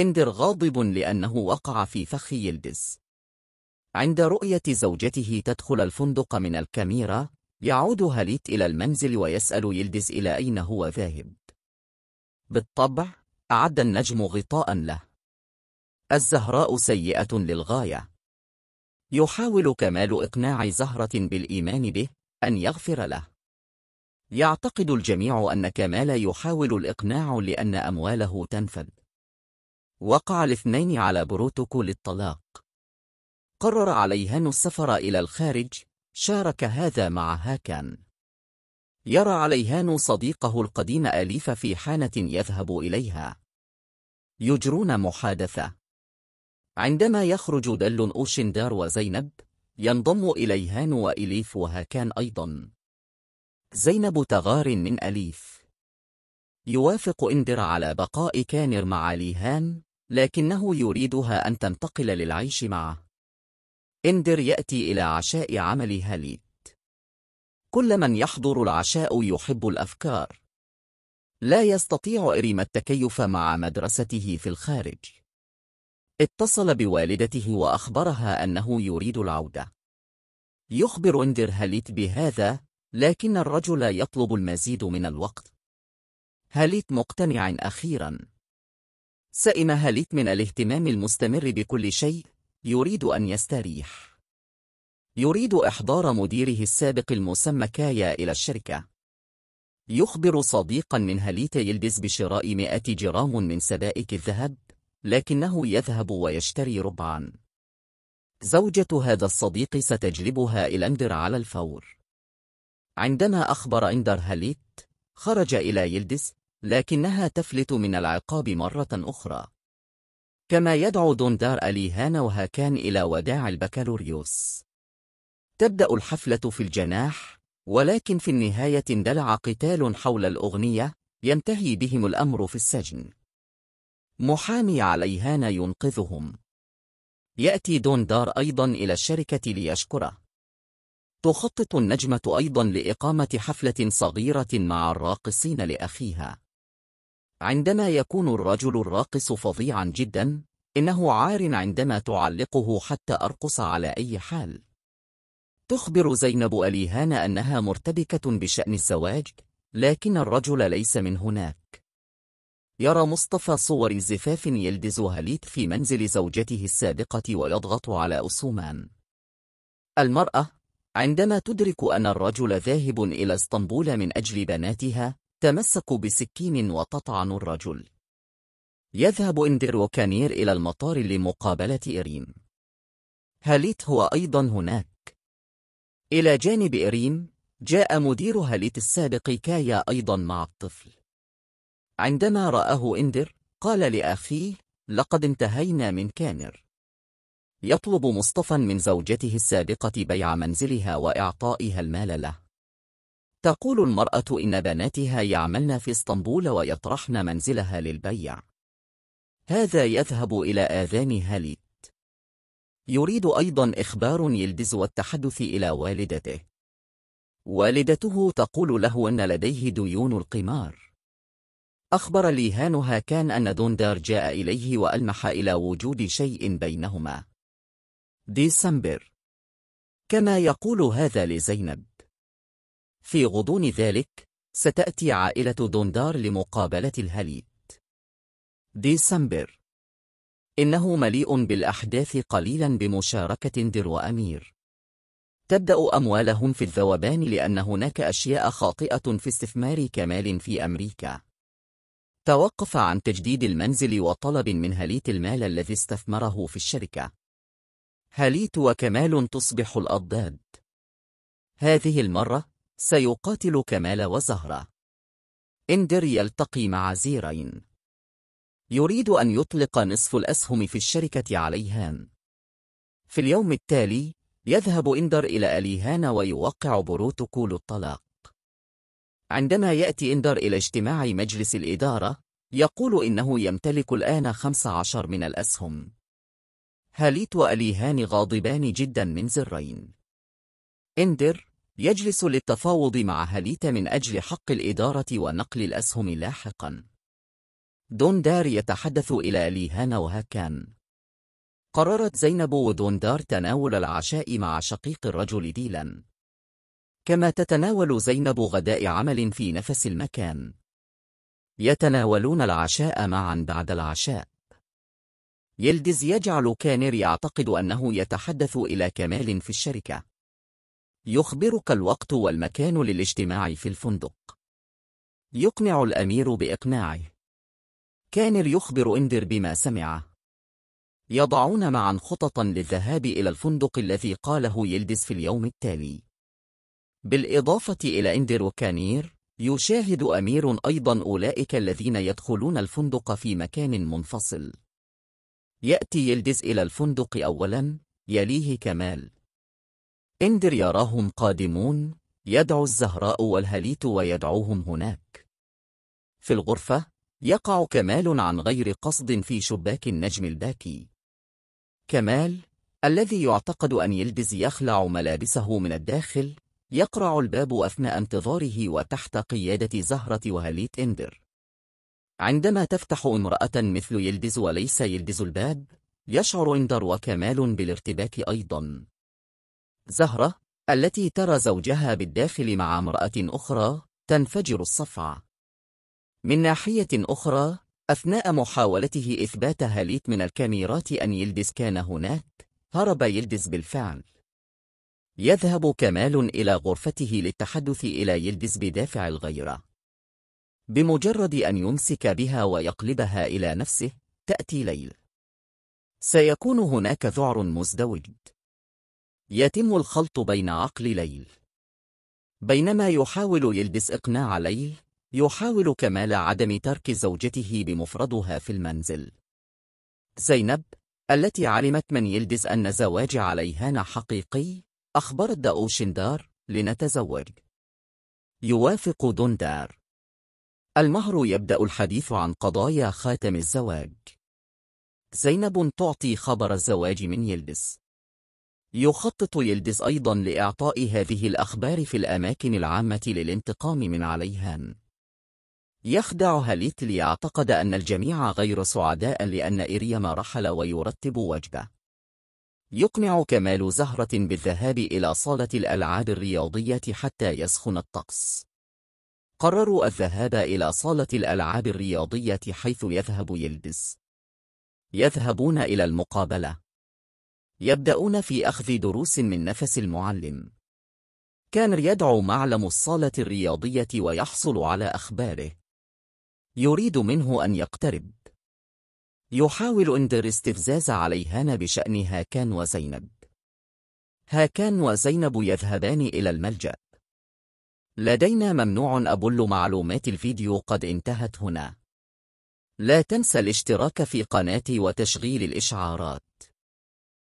إندر غاضب لأنه وقع في فخ يلدز عند رؤية زوجته تدخل الفندق من الكاميرا يعود هاليت إلى المنزل ويسأل يلدز إلى أين هو ذاهب بالطبع أعد النجم غطاء له الزهراء سيئة للغاية يحاول كمال إقناع زهرة بالإيمان به أن يغفر له يعتقد الجميع أن كمال يحاول الإقناع لأن أمواله تنفد وقع الاثنين على بروتوكول الطلاق قرر عليهن السفر إلى الخارج شارك هذا مع هاكان يرى عليهان صديقه القديم أليف في حانة يذهب إليها يجرون محادثة عندما يخرج دل أوشندار وزينب ينضم إليهان وإليف وهاكان أيضا زينب تغار من أليف يوافق إندر على بقاء كانر مع ليهان لكنه يريدها أن تنتقل للعيش معه. إندر يأتي إلى عشاء عمل هاليت. كل من يحضر العشاء يحب الأفكار. لا يستطيع إريم التكيف مع مدرسته في الخارج. اتصل بوالدته وأخبرها أنه يريد العودة. يخبر إندر هاليت بهذا، لكن الرجل يطلب المزيد من الوقت. هاليت مقتنع أخيراً. سئم هاليت من الاهتمام المستمر بكل شيء يريد أن يستريح يريد إحضار مديره السابق المسمى كايا إلى الشركة يخبر صديقا من هاليت يلبس بشراء 100 جرام من سبائك الذهب لكنه يذهب ويشتري ربعا زوجة هذا الصديق ستجلبها إلى اندر على الفور عندما أخبر اندر هاليت خرج إلى يلدس لكنها تفلت من العقاب مرة أخرى كما يدعو دوندار أليهان وهاكان إلى وداع البكالوريوس تبدأ الحفلة في الجناح ولكن في النهاية اندلع قتال حول الأغنية ينتهي بهم الأمر في السجن محامي عليهان ينقذهم يأتي دوندار أيضا إلى الشركة ليشكره تخطط النجمة أيضا لإقامة حفلة صغيرة مع الراقصين لأخيها عندما يكون الرجل الراقص فظيعا جدا إنه عار عندما تعلقه حتى أرقص على أي حال تخبر زينب أليهان أنها مرتبكة بشأن الزواج لكن الرجل ليس من هناك يرى مصطفى صور زفاف يلدز هليت في منزل زوجته السابقة ويضغط على أسومان المرأة عندما تدرك أن الرجل ذاهب إلى اسطنبول من أجل بناتها تمسك بسكين وتطعن الرجل يذهب اندر وكانير إلى المطار لمقابلة إريم هاليت هو أيضا هناك إلى جانب إريم جاء مدير هاليت السابق كايا أيضا مع الطفل عندما رآه اندر قال لأخيه لقد انتهينا من كانر يطلب مصطفى من زوجته السابقة بيع منزلها وإعطائها المال له تقول المرأة إن بناتها يعملن في اسطنبول ويطرحن منزلها للبيع هذا يذهب إلى آذان هاليت يريد أيضا إخبار يلدز والتحدث إلى والدته والدته تقول له أن لديه ديون القمار أخبر ليهانها كان أن دوندار جاء إليه وألمح إلى وجود شيء بينهما ديسمبر كما يقول هذا لزينب في غضون ذلك ستأتي عائلة دوندار لمقابلة الهليد ديسمبر إنه مليء بالأحداث قليلا بمشاركة دير وأمير تبدأ أموالهم في الذوبان لأن هناك أشياء خاطئة في استثمار كمال في أمريكا توقف عن تجديد المنزل وطلب من هليت المال الذي استثمره في الشركة هليت وكمال تصبح الأضداد هذه المرة سيقاتل كمال وزهرة إندر يلتقي مع زيرين يريد أن يطلق نصف الأسهم في الشركة عليهان في اليوم التالي يذهب إندر إلى أليهان ويوقع بروتوكول الطلاق عندما يأتي إندر إلى اجتماع مجلس الإدارة يقول إنه يمتلك الآن 15 من الأسهم هاليت وأليهان غاضبان جدا من زرين إندر يجلس للتفاوض مع هاليت من أجل حق الإدارة ونقل الأسهم لاحقا دوندار يتحدث إلى ليهان وهاكان قررت زينب ودوندار تناول العشاء مع شقيق الرجل ديلا كما تتناول زينب غداء عمل في نفس المكان يتناولون العشاء معا بعد العشاء يلدز يجعل كانر يعتقد أنه يتحدث إلى كمال في الشركة يخبرك الوقت والمكان للاجتماع في الفندق. يقنع الأمير بإقناعه. كانر يخبر إندر بما سمعه. يضعون معا خططا للذهاب إلى الفندق الذي قاله يلدس في اليوم التالي. بالإضافة إلى إندر وكانير، يشاهد أمير أيضا أولئك الذين يدخلون الفندق في مكان منفصل. يأتي يلدز إلى الفندق أولا، يليه كمال. اندر يراهم قادمون يدعو الزهراء والهليت ويدعوهم هناك في الغرفة يقع كمال عن غير قصد في شباك النجم الباكي كمال الذي يعتقد أن يلبس يخلع ملابسه من الداخل يقرع الباب أثناء انتظاره وتحت قيادة زهرة وهليت إندر عندما تفتح امرأة مثل يلبس وليس يلبس الباب يشعر إندر وكمال بالارتباك أيضاً زهرة التي ترى زوجها بالداخل مع امرأة أخرى تنفجر الصفعة من ناحية أخرى أثناء محاولته إثبات هاليت من الكاميرات أن يلدز كان هناك هرب يلدز بالفعل يذهب كمال إلى غرفته للتحدث إلى يلدز بدافع الغيرة بمجرد أن يمسك بها ويقلبها إلى نفسه تأتي ليل سيكون هناك ذعر مزدوج يتم الخلط بين عقل ليل بينما يحاول يلبس إقناع ليل يحاول كمال عدم ترك زوجته بمفردها في المنزل زينب التي علمت من يلبس أن زواج عليهان حقيقي أخبرت داوشندار لنتزوج يوافق دوندار المهر يبدأ الحديث عن قضايا خاتم الزواج زينب تعطي خبر الزواج من يلبس يخطط يلدز أيضا لإعطاء هذه الأخبار في الأماكن العامة للانتقام من عليها يخدع هاليت ليعتقد أن الجميع غير سعداء لأن إريما رحل ويرتب وجبه يقنع كمال زهرة بالذهاب إلى صالة الألعاب الرياضية حتى يسخن الطقس قرروا الذهاب إلى صالة الألعاب الرياضية حيث يذهب يلدز يذهبون إلى المقابلة يبدأون في أخذ دروس من نفس المعلم كان يدعو معلم الصالة الرياضية ويحصل على أخباره يريد منه أن يقترب يحاول اندر استفزاز عليهان بشأن هاكان وزينب هاكان وزينب يذهبان إلى الملجأ لدينا ممنوع أبل معلومات الفيديو قد انتهت هنا لا تنسى الاشتراك في قناتي وتشغيل الإشعارات